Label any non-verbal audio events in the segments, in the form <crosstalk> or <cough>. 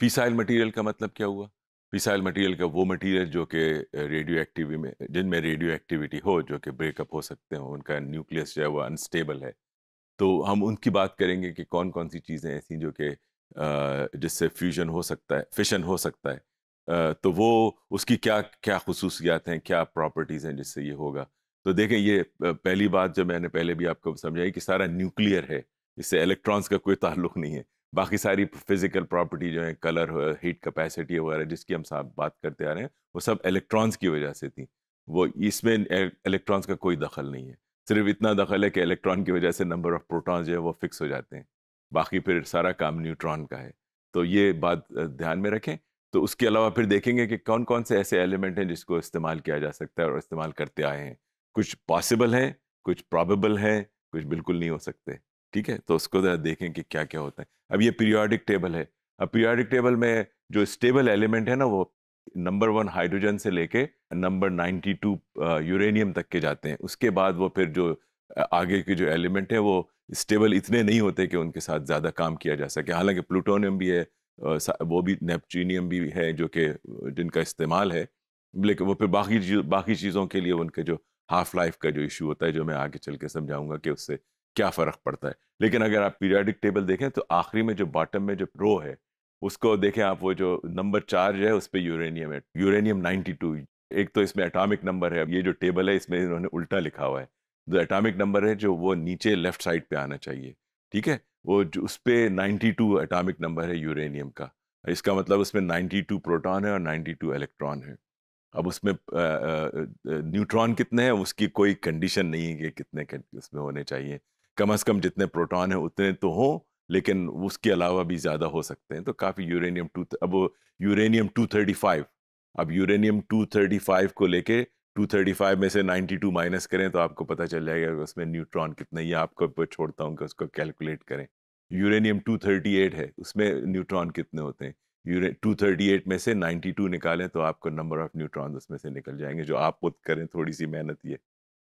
पीसाइल material का मतलब क्या हुआ पीसाइल मटेरियल का वो मटेरियल जो कि रेडियो एक्टिविटी में जिनमें रेडियो एक्टिविटी हो जो कि ब्रेकअप हो सकते हो उनका न्यूक्लियस जो है वो अनस्टेबल है तो हम उनकी बात करेंगे कि कौन कौन सी चीज़ें ऐसी जो कि जिससे फ्यूजन हो सकता है फिशन हो सकता है तो वो उसकी क्या क्या खसूसियात हैं क्या प्रॉपर्टीज़ हैं जिससे ये होगा तो देखें ये पहली बात जो मैंने पहले भी आपको समझाई कि सारा न्यूक्लियर है इससे इलेक्ट्रॉन्स का कोई ताल्लुक नहीं है बाकी सारी फिजिकल प्रॉपर्टी जो है कलर हीट कैपेसिटी वगैरह जिसकी हम साथ बात करते आ रहे हैं वो सब इलेक्ट्रॉन्स की वजह से थी वो इसमें इलेक्ट्रॉन्स का कोई दखल नहीं है सिर्फ इतना दखल है कि इलेक्ट्रॉन की वजह से नंबर ऑफ प्रोटॉन्स जो है वो फिक्स हो जाते हैं बाकी फिर सारा काम न्यूट्रॉन का है तो ये बात ध्यान में रखें तो उसके अलावा फिर देखेंगे कि कौन कौन से ऐसे एलिमेंट हैं जिसको इस्तेमाल किया जा सकता है और इस्तेमाल करते आए हैं कुछ पॉसिबल हैं कुछ प्रॉबेबल हैं कुछ बिल्कुल नहीं हो सकते ठीक है तो उसको ज़रा देखें कि क्या क्या होता है अब ये पीरियोडिक टेबल है अब पीरियोडिक टेबल में जो स्टेबल एलिमेंट है ना वो नंबर वन हाइड्रोजन से लेके नंबर टू यूरेनियम तक के जाते हैं उसके बाद वो फिर जो आगे के जो एलिमेंट है वो स्टेबल इतने नहीं होते कि उनके साथ ज़्यादा काम किया जा सके हालांकि प्लूटोनियम भी है वो भी नेपचीनियम भी है जो कि जिनका इस्तेमाल है लेकिन वो फिर बाकी चीज़, बाकी चीज़ों के लिए उनके जो हाफ़ लाइफ का जो इशू होता है जो मैं आगे चल के समझाऊंगा कि उससे क्या फ़र्क पड़ता है लेकिन अगर आप पीरियडिक टेबल देखें तो आखिरी में जो बॉटम में जो रो है उसको देखें आप वो जो नंबर चार जो है उस पर यूरेनियम है यूरेनियम टू एक तो इसमें एटॉमिक नंबर है ये जो टेबल है इसमें इन्होंने उल्टा लिखा हुआ है जो एटॉमिक नंबर है जो वो नीचे लेफ्ट साइड पे आना चाहिए ठीक है वो जो उस पर नाइन्टी टू एटामिक नंबर है यूरेनियम का इसका मतलब उसमें टू प्रोटॉन है और नाइन्टी टू इलेक्ट्रॉन है अब उसमें न्यूट्रॉन कितने हैं उसकी कोई कंडीशन नहीं है कि कितने उसमें होने चाहिए कम अज़ कम जितने प्रोटॉन हैं उतने तो हों लेकिन उसके अलावा भी ज़्यादा हो सकते हैं तो काफ़ी यूरेनियम टू अब यूरेनियम टू थर्टी फाइव अब यूरेनियम टू थर्टी फाइव को लेके टू थर्टी फाइव में से नाइन्टी टू माइनस करें तो आपको पता चल जाएगा कि उसमें न्यूट्रॉन कितना ही आपको छोड़ता हूँ कि उसको कैलकुलेट करें यूरेनियम टू थर्टी एट है उसमें न्यूट्रॉन कितने होते हैं टू थर्टी एट में से नाइन्टी टू निकालें तो आपको नंबर ऑफ न्यूट्रॉन उसमें से निकल जाएंगे जो आप खुद करें थोड़ी सी मेहनत ये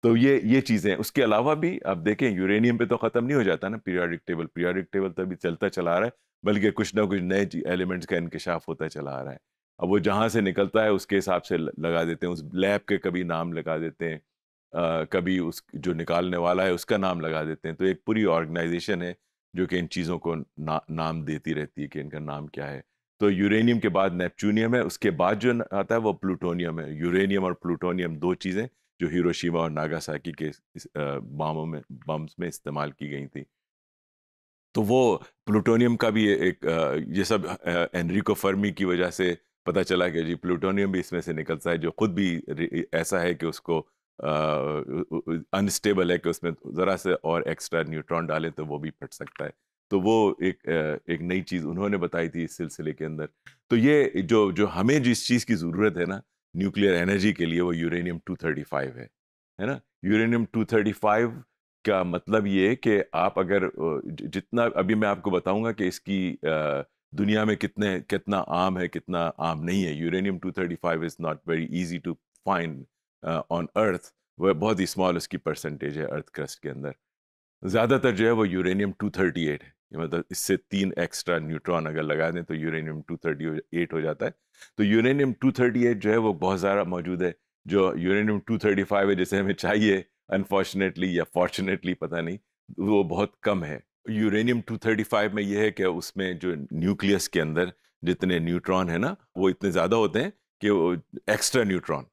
तो ये ये चीज़ें उसके अलावा भी आप देखें यूरेनियम पे तो ख़त्म नहीं हो जाता ना पीरियाडिक टेबल पीरियाडिक टेबल तो अभी चलता चला आ रहा है बल्कि कुछ ना कुछ नए एलिमेंट्स का इंकशाफ होता चला आ रहा है अब वो जहाँ से निकलता है उसके हिसाब से लगा देते हैं उस लैब के कभी नाम लगा देते हैं आ, कभी उस जो निकालने वाला है उसका नाम लगा देते हैं तो एक पूरी ऑर्गेनाइजेशन है जो कि इन चीज़ों को ना, नाम देती रहती है कि इनका नाम क्या है तो यूरेनियम के बाद नेपचूनियम है उसके बाद जो आता है वो प्लूटोनियम है यूरेनियम और प्लूटोनियम दो चीज़ें जो हिरोशिमा और नागासाकी के बमों में बम्स में इस्तेमाल की गई थी तो वो प्लूटोनियम का भी एक ये सब एनरिको फर्मी की वजह से पता चला कि जी प्लूटोनियम भी इसमें से निकलता है जो खुद भी ऐसा है कि उसको अनस्टेबल है कि उसमें ज़रा से और एक्स्ट्रा न्यूट्रॉन डालें तो वो भी फट सकता है तो वो एक एक नई चीज़ उन्होंने बताई थी इस सिलसिले के अंदर तो ये जो जो हमें जिस चीज़ की ज़रूरत है ना न्यूक्लियर एनर्जी के लिए वो यूरेनियम 235 है है ना यूरेनियम 235 का मतलब ये कि आप अगर जितना अभी मैं आपको बताऊंगा कि इसकी दुनिया में कितने कितना आम है कितना आम नहीं है uranium 235 is not very easy to find on earth वह बहुत ही स्मॉल उसकी परसेंटेज है अर्थ क्रस्ट के अंदर ज़्यादातर जो है वो यूरेनियम 238 है मतलब इससे तीन एक्स्ट्रा न्यूट्रॉन अगर लगा दें तो यूरेनियम टू थर्टी एट हो जाता है तो यूरेनियम टू थर्टी एट जो है वो बहुत सारा मौजूद है जो यूरेनियम टू थर्टी फाइव है जैसे हमें चाहिए अनफॉर्चुनेटली या फॉर्चुनेटली पता नहीं वो बहुत कम है यूरेनियम टू थर्टी फाइव में यह है कि उसमें जो न्यूक्लियस के अंदर जितने न्यूट्रॉन है ना वो इतने ज़्यादा होते हैं कि वो एक्स्ट्रा न्यूट्रॉन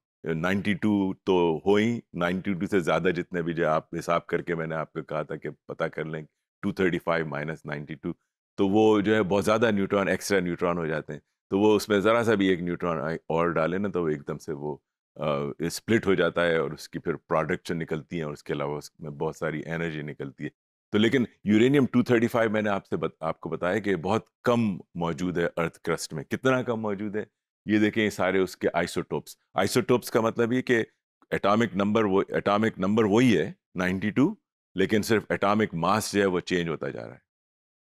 92 तो हो ही 92 से ज़्यादा जितने भी जो आप हिसाब करके मैंने आपको कहा था कि पता कर लें two thirty five minus two तो वो जो है बहुत ज़्यादा न्यूट्रॉन एक्स्ट्रा न्यूट्रॉन हो जाते हैं तो वो उसमें ज़रा सा भी एक न्यूट्रॉन और डाले ना तो वो एकदम से वो स्प्लिट हो जाता है और उसकी फिर प्रोडक्ट निकलती हैं और उसके अलावा उसमें बहुत सारी एनर्जी निकलती है तो लेकिन यूरेनियम 235 मैंने आपसे बत, आपको बताया कि बहुत कम मौजूद है अर्थ क्रस्ट में कितना कम मौजूद है ये देखें सारे उसके आइसोटोप्स आइसोटोप्स का मतलब ये कि एटॉमिक नंबर वो एटॉमिक नंबर वही है 92 लेकिन सिर्फ एटॉमिक मास जो है वो चेंज होता जा रहा है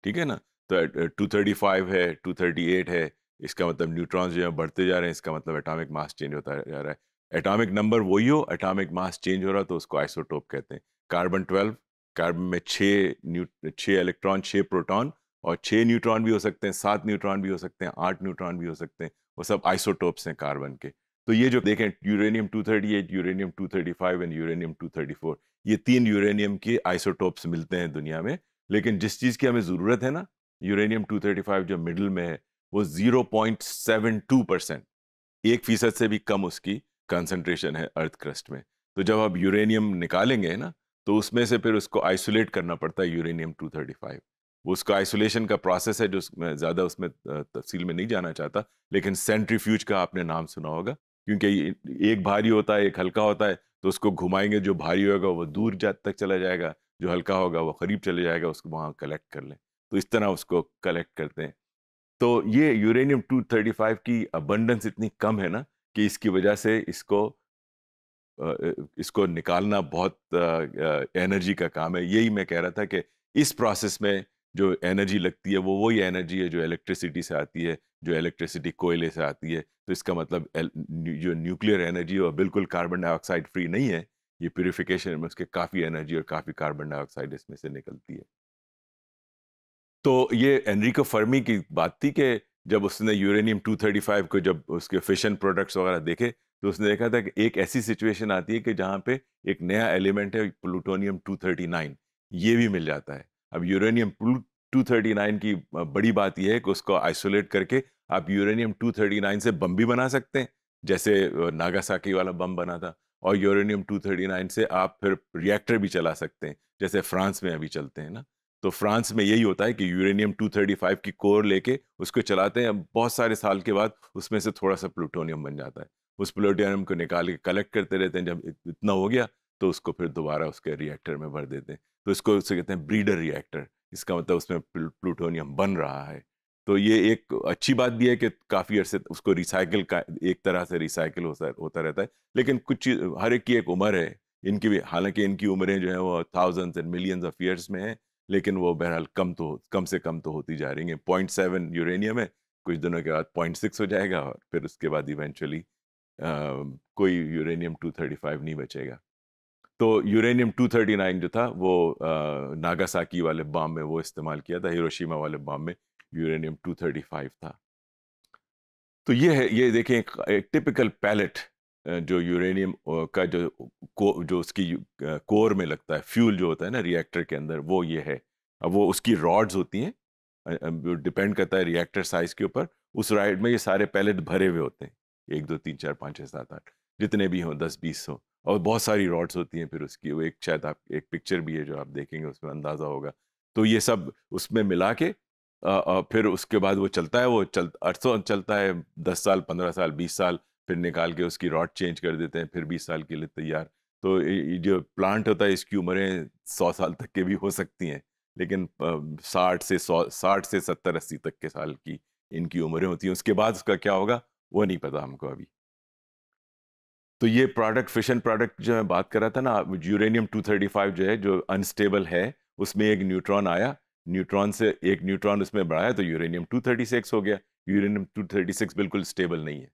ठीक है ना तो टू थर्टी फाइव है टू थर्टी एट है इसका मतलब न्यूट्रॉन्स जो है बढ़ते जा रहे हैं इसका मतलब एटॉमिक मास चेंज होता जा रहा है एटॉमिक नंबर वही हो एटॉमिक मास चेंज हो रहा तो उसको आइसोटोप कहते हैं कार्बन ट्वेल्व कार्बन में छः न्यू छः इलेक्ट्रॉन छः प्रोटॉन और छः न्यूट्रॉन भी हो सकते हैं सात न्यूट्रॉन भी हो सकते हैं आठ न्यूट्रॉन भी हो सकते हैं वो सब आइसोटोप्स हैं कार्बन के तो ये जो देखें यूरेनियम 238 यूरेनियम 235 एंड यूरेनियम 234 ये तीन यूरेनियम के आइसोटॉप्स मिलते हैं दुनिया में लेकिन जिस चीज़ की हमें ज़रूरत है ना यूरेनियम 235 जो मिडिल में है वो 0.72 परसेंट एक फीसद से भी कम उसकी कंसनट्रेशन है अर्थ क्रस्ट में तो जब आप यूरेनियम निकालेंगे ना तो उसमें से फिर उसको आइसोलेट करना पड़ता है यूरेनियम टू उसका आइसोलेशन का प्रोसेस है जो ज़्यादा उसमें तफसील में नहीं जाना चाहता लेकिन सेंट्रीफ्यूज का आपने नाम सुना होगा क्योंकि एक भारी होता है एक हल्का होता है तो उसको घुमाएंगे जो भारी होगा वो दूर जा तक चला जाएगा जो हल्का होगा वो करीब चले जाएगा उसको वहाँ कलेक्ट कर लें तो इस तरह उसको कलेक्ट करते हैं तो ये यूरेनियम 235 की अबंडेंस इतनी कम है ना कि इसकी वजह से इसको इसको निकालना बहुत एनर्जी का काम है यही मैं कह रहा था कि इस प्रोसेस में जो एनर्जी लगती है वो वही एनर्जी है जो इलेक्ट्रिसिटी से आती है जो इलेक्ट्रिसिटी कोयले से आती है तो इसका मतलब जो न्यूक्लियर एनर्जी है बिल्कुल कार्बन डाइऑक्साइड फ्री नहीं है ये प्योरीफिकेशन में उसके काफ़ी एनर्जी और काफ़ी कार्बन डाइऑक्साइड इसमें से निकलती है तो ये एनरिको फर्मी की बात थी कि जब उसने यूरेनियम 235 को जब उसके फिशन प्रोडक्ट्स वगैरह देखे तो उसने देखा था कि एक ऐसी सिचुएशन आती है कि जहाँ पे एक नया एलिमेंट है प्लूटोनियम 239 ये भी मिल जाता है अब यूरेनियम 239 की बड़ी बात यह है कि उसको आइसोलेट करके आप यूरेनियम 239 से बम भी बना सकते हैं जैसे नागासाकी वाला बम बना था और यूरेनियम 239 से आप फिर रिएक्टर भी चला सकते हैं जैसे फ्रांस में अभी चलते हैं ना तो फ्रांस में यही होता है कि यूरेनियम 235 की कोर लेके उसको चलाते हैं बहुत सारे साल के बाद उसमें से थोड़ा सा प्लूटोनियम बन जाता है उस प्लूटोनियम को निकाल के कलेक्ट करते रहते हैं जब इतना हो गया तो उसको फिर दोबारा उसके रिएक्टर में भर देते हैं तो इसको उससे कहते हैं ब्रीडर रिएक्टर इसका मतलब उसमें प्लूटोनियम बन रहा है तो ये एक अच्छी बात भी है कि काफ़ी अरसे उसको रिसाइकिल का एक तरह से रिसाइकिल होता होता रहता है लेकिन कुछ चीज़ हर एक की एक उम्र है इनकी भी हालांकि इनकी उम्रें जो है वो thousands and millions of years में हैं लेकिन वो बहरहाल कम तो कम से कम तो होती जा रही है पॉइंट सेवन यूरेनियम है कुछ दिनों के बाद पॉइंट सिक्स हो जाएगा और फिर उसके बाद इवेंचुअली कोई यूरेनियम टू थर्टी फाइव नहीं बचेगा तो यूरेनियम 239 जो था वो आ, नागासाकी वाले बम में वो इस्तेमाल किया था हिरोशिमा वाले बम में यूरेनियम 235 था तो ये है ये देखें एक, एक टिपिकल पैलेट जो यूरेनियम का जो को, जो उसकी कोर में लगता है फ्यूल जो होता है ना रिएक्टर के अंदर वो ये है अब वो उसकी रॉड्स होती हैं डिपेंड करता है रिएक्टर साइज के ऊपर उस राइड में ये सारे पैलेट भरे हुए होते हैं एक दो तीन चार पाँच छः सात आठ जितने भी हों दस बीस हों और बहुत सारी रॉड्स होती हैं फिर उसकी वो एक शायद आप एक पिक्चर भी है जो आप देखेंगे उसमें अंदाज़ा होगा तो ये सब उसमें मिला के आ, आ, फिर उसके बाद वो चलता है वो चल अरसों चलता है दस साल पंद्रह साल बीस साल फिर निकाल के उसकी रॉड चेंज कर देते हैं फिर बीस साल के लिए तैयार तो जो प्लांट होता है इसकी उम्रें सौ साल तक के भी हो सकती हैं लेकिन साठ से सौ साठ से सत्तर अस्सी तक के साल की इनकी उम्रें होती हैं उसके बाद उसका क्या होगा वो नहीं पता हमको अभी तो ये प्रोडक्ट फिशन प्रोडक्ट जो मैं बात कर रहा था ना यूरेनियम 235 जो है जो अनस्टेबल है उसमें एक न्यूट्रॉन आया न्यूट्रॉन से एक न्यूट्रॉन उसमें बढ़ाया तो यूरेनियम 236 हो गया यूरेनियम 236 बिल्कुल स्टेबल नहीं है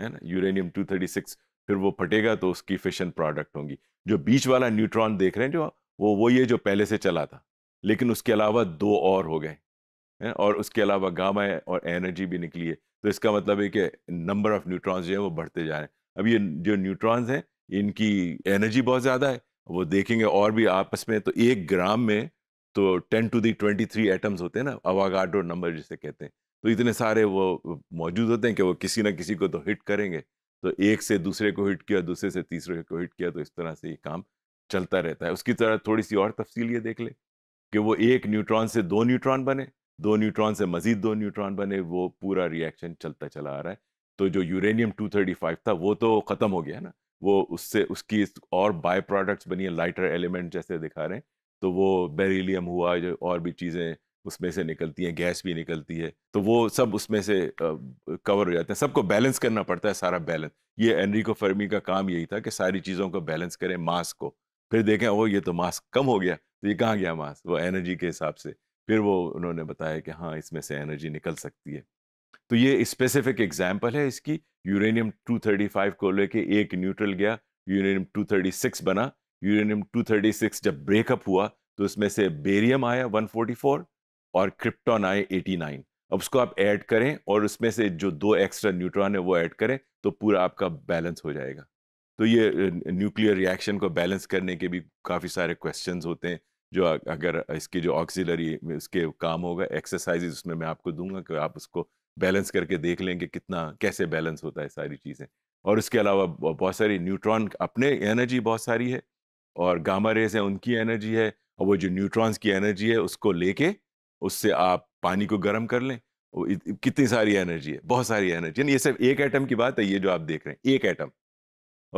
है ना यूरेनियम 236 फिर वो फटेगा तो उसकी फिशन प्रोडक्ट होंगी जो बीच वाला न्यूट्रॉन देख रहे हैं जो वो वो ये जो पहले से चला था लेकिन उसके अलावा दो और हो गए हैं और उसके अलावा गामा और एनर्जी भी निकली है तो इसका मतलब है कि नंबर ऑफ न्यूट्रॉन्स जो है वो बढ़ते जा रहे हैं अब ये जो न्यूट्रॉन्स हैं इनकी एनर्जी बहुत ज़्यादा है वो देखेंगे और भी आपस में तो एक ग्राम में तो ten to the twenty three atoms होते हैं ना अवागाडो नंबर जिसे कहते हैं तो इतने सारे वो मौजूद होते हैं कि वो किसी ना किसी को तो हिट करेंगे तो एक से दूसरे को हिट किया दूसरे से तीसरे को हिट किया तो इस तरह से ये काम चलता रहता है उसकी तरह थोड़ी सी और तफसील ये देख ले कि वो एक न्यूट्रॉन से दो न्यूट्रॉन बने दो न्यूट्रॉन से मजीद दो न्यूट्रॉन बने वो पूरा रिएक्शन चलता चला आ रहा है तो जो यूरेनियम 235 था वो तो ख़त्म हो गया ना वो उससे उसकी और बाय प्रोडक्ट्स बनी है लाइटर एलिमेंट जैसे दिखा रहे हैं तो वो बेरीलियम हुआ जो और भी चीज़ें उसमें से निकलती हैं गैस भी निकलती है तो वो सब उसमें से कवर हो जाते हैं सबको बैलेंस करना पड़ता है सारा बैलेंस ये एनरिको फर्मी का काम यही था कि सारी चीज़ों को बैलेंस करें मास को फिर देखें ओ ये तो मास कम हो गया तो ये कहाँ गया मास वो एनर्जी के हिसाब से फिर वो उन्होंने बताया कि हाँ इसमें से एनर्जी निकल सकती है तो ये स्पेसिफिक एग्जाम्पल है इसकी यूरेनियम 235 को लेके एक न्यूट्रल गया यूरेनियम 236 बना यूरेनियम 236 जब ब्रेकअप हुआ तो इसमें से बेरियम आया 144 और क्रिप्टॉन आए 89 अब उसको आप ऐड करें और उसमें से जो दो एक्स्ट्रा न्यूट्रॉन है वो ऐड करें तो पूरा आपका बैलेंस हो जाएगा तो ये न्यूक्लियर रिएक्शन को बैलेंस करने के भी काफ़ी सारे क्वेश्चन होते हैं जो अगर इसके जो ऑक्सीलरी इसके काम होगा एक्सरसाइजेज उसमें मैं आपको दूंगा कि आप उसको बैलेंस करके देख लेंगे कितना कैसे बैलेंस होता है सारी चीज़ें और उसके अलावा बहुत सारी न्यूट्रॉन अपने एनर्जी बहुत सारी है और गामा रेज है उनकी एनर्जी है और वो जो न्यूट्रॉन्स की एनर्जी है उसको लेके उससे आप पानी को गर्म कर लें कितनी सारी एनर्जी है बहुत सारी एनर्जी यानी ये सिर्फ एक एटम की बात है ये जो आप देख रहे हैं एक एटम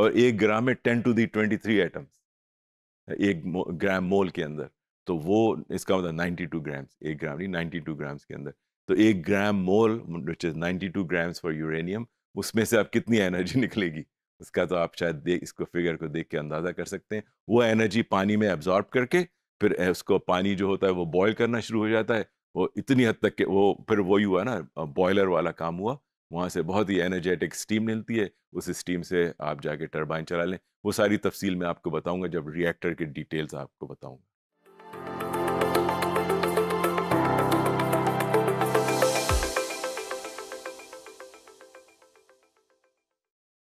और एक ग्राम में ten to the twenty three atoms एक ग्राम मोल के अंदर तो वो इसका मतलब नाइन्टी टू ग्राम्स एक ग्राम नहीं नाइन्टी टू ग्राम्स के अंदर तो एक gram mole which is 92 grams for uranium उसमें से आप कितनी एनर्जी <laughs> निकलेगी उसका तो आप शायद देख इसको फिगर को देख के अंदाज़ा कर सकते हैं वो एनर्जी पानी में एब्जॉर्ब करके फिर उसको पानी जो होता है वो बॉयल करना शुरू हो जाता है वो इतनी हद तक के वो फिर वही हुआ ना बॉयलर वाला काम हुआ वहाँ से बहुत ही एनर्जेटिक स्टीम मिलती है उस स्टीम से आप जाके टर्बाइन चला लें वो सारी तफसील मैं आपको बताऊँगा जब रिएक्टर के डिटेल्स आपको बताऊँगा